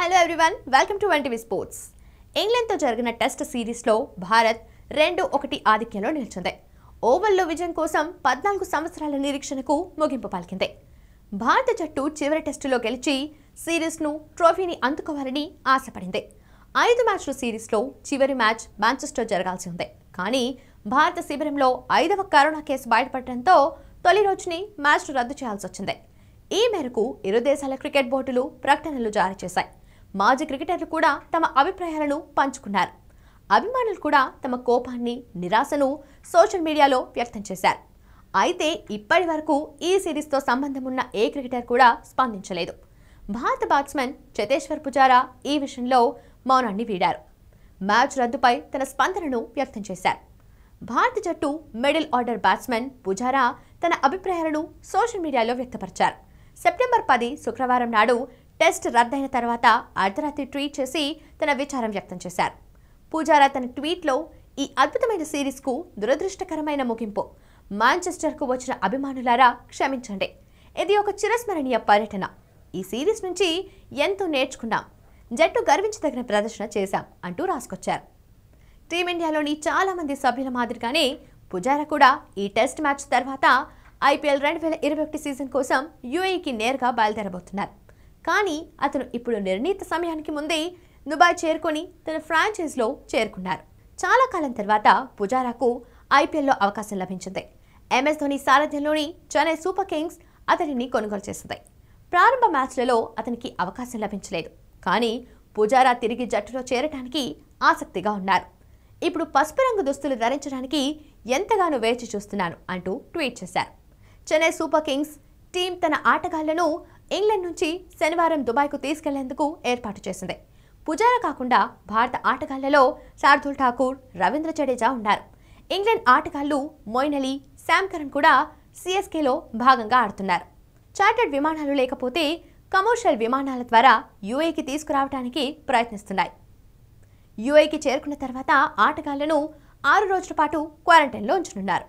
hello everyone welcome to NTV sports ఇంగ్లాండ్తో జరిగిన test సిరీస్లో భారత్ రెండు ఒకటి ఆధిక్యంలో నిలిచింది ఓవర్లో విజయం కోసం పద్నాలుగు సంవత్సరాల నిరీక్షణకు ముగింపు పలికింది భారత జట్టు చివరి టెస్టులో గెలిచి సిరీస్ను ట్రోఫీని అందుకోవాలని ఆశపడింది ఐదు మ్యాచ్ల సిరీస్లో చివరి మ్యాచ్ మాంచెస్టర్ జరగాల్సి ఉంది కానీ భారత శిబిరంలో ఐదవ కరోనా కేసు బయటపడటంతో తొలి రోజుని మ్యాచ్ను రద్దు చేయాల్సి వచ్చింది ఈ మేరకు ఇరు దేశాల క్రికెట్ బోర్డులు ప్రకటనలు జారీ చేశాయి మాజీ క్రికెటర్లు కూడా తమ అభిప్రాయాలను పంచుకున్నారు అభిమానులు కూడా తమ కోపాన్ని నిరాశను సోషల్ మీడియాలో వ్యక్తం చేశారు అయితే ఇప్పటి వరకు ఈ సిరీస్తో సంబంధం ఉన్న ఏ క్రికెటర్ కూడా స్పందించలేదు భారత బ్యాట్స్మెన్ చతేశ్వర్ పుజారా ఈ విషయంలో మౌనాన్ని వీడారు మ్యాచ్ రద్దుపై తన స్పందనను వ్యక్తం చేశారు భారత జట్టు మిడిల్ ఆర్డర్ బ్యాట్స్మెన్ పుజారా తన అభిప్రాయాలను సోషల్ మీడియాలో వ్యక్తపరిచారు సెప్టెంబర్ పది శుక్రవారం నాడు టెస్ట్ రద్దయిన తర్వాత అర్ధరాత్రి ట్వీట్ చేసి తన విచారం వ్యక్తం చేశారు పూజారా తన ట్వీట్లో ఈ అద్భుతమైన సిరీస్కు దురదృష్టకరమైన ముగింపు మాంచెస్టర్కు వచ్చిన అభిమానులారా క్షమించండి ఇది ఒక చిరస్మరణీయ పర్యటన ఈ సిరీస్ నుంచి ఎంతో నేర్చుకున్నాం జట్టు గర్వించదగిన ప్రదర్శన చేశాం అంటూ రాసుకొచ్చారు టీమిండియాలోని చాలామంది సభ్యుల మాదిరిగానే పుజారా కూడా ఈ టెస్ట్ మ్యాచ్ తర్వాత ఐపీఎల్ రెండు వేల ఇరవై ఒకటి సీజన్ కోసం యూఏకి నేరుగా బయలుదేరబోతున్నారు కానీ అతను ఇప్పుడు నిర్ణీత సమయానికి ముందే దుబాయ్ చేరుకొని తన ఫ్రాంచైజ్లో చేరుకున్నారు చాలా కాలం తర్వాత పుజారాకు ఐపీఎల్లో అవకాశం లభించింది ఎంఎస్ ధోని సారథ్యంలోని చెన్నై సూపర్ కింగ్స్ అతనిని కొనుగోలు చేసింది ప్రారంభ మ్యాచ్లలో అతనికి అవకాశం లభించలేదు కానీ పుజారా తిరిగి జట్టులో చేరటానికి ఆసక్తిగా ఉన్నారు ఇప్పుడు పసుపు రంగు దుస్తులు ధరించడానికి ఎంతగానో వేచి చూస్తున్నాను అంటూ ట్వీట్ చేశారు చెన్నై సూపర్ కింగ్స్ టీం తన ఆటగాళ్లను ఇంగ్లాండ్ నుంచి శనివారం దుబాయ్కు తీసుకెళ్లేందుకు ఏర్పాటు చేసింది పుజారా కాకుండా భారత ఆటగాళ్లలో శార్దుల్ ఠాకూర్ రవీంద్ర జడేజా ఉన్నారు ఇంగ్లాండ్ ఆటగాళ్లు మొయిన్ అలీ శామ్ కరణ్ కూడా సిఎస్కేలో భాగంగా ఆడుతున్నారు చార్టర్డ్ విమానాలు లేకపోతే కమర్షియల్ విమానాల ద్వారా యూఏకి తీసుకురావడానికి ప్రయత్నిస్తున్నాయి యూఏకి చేరుకున్న తర్వాత ఆటగాళ్లను ఆరు రోజుల పాటు క్వారంటైన్లో ఉంచనున్నారు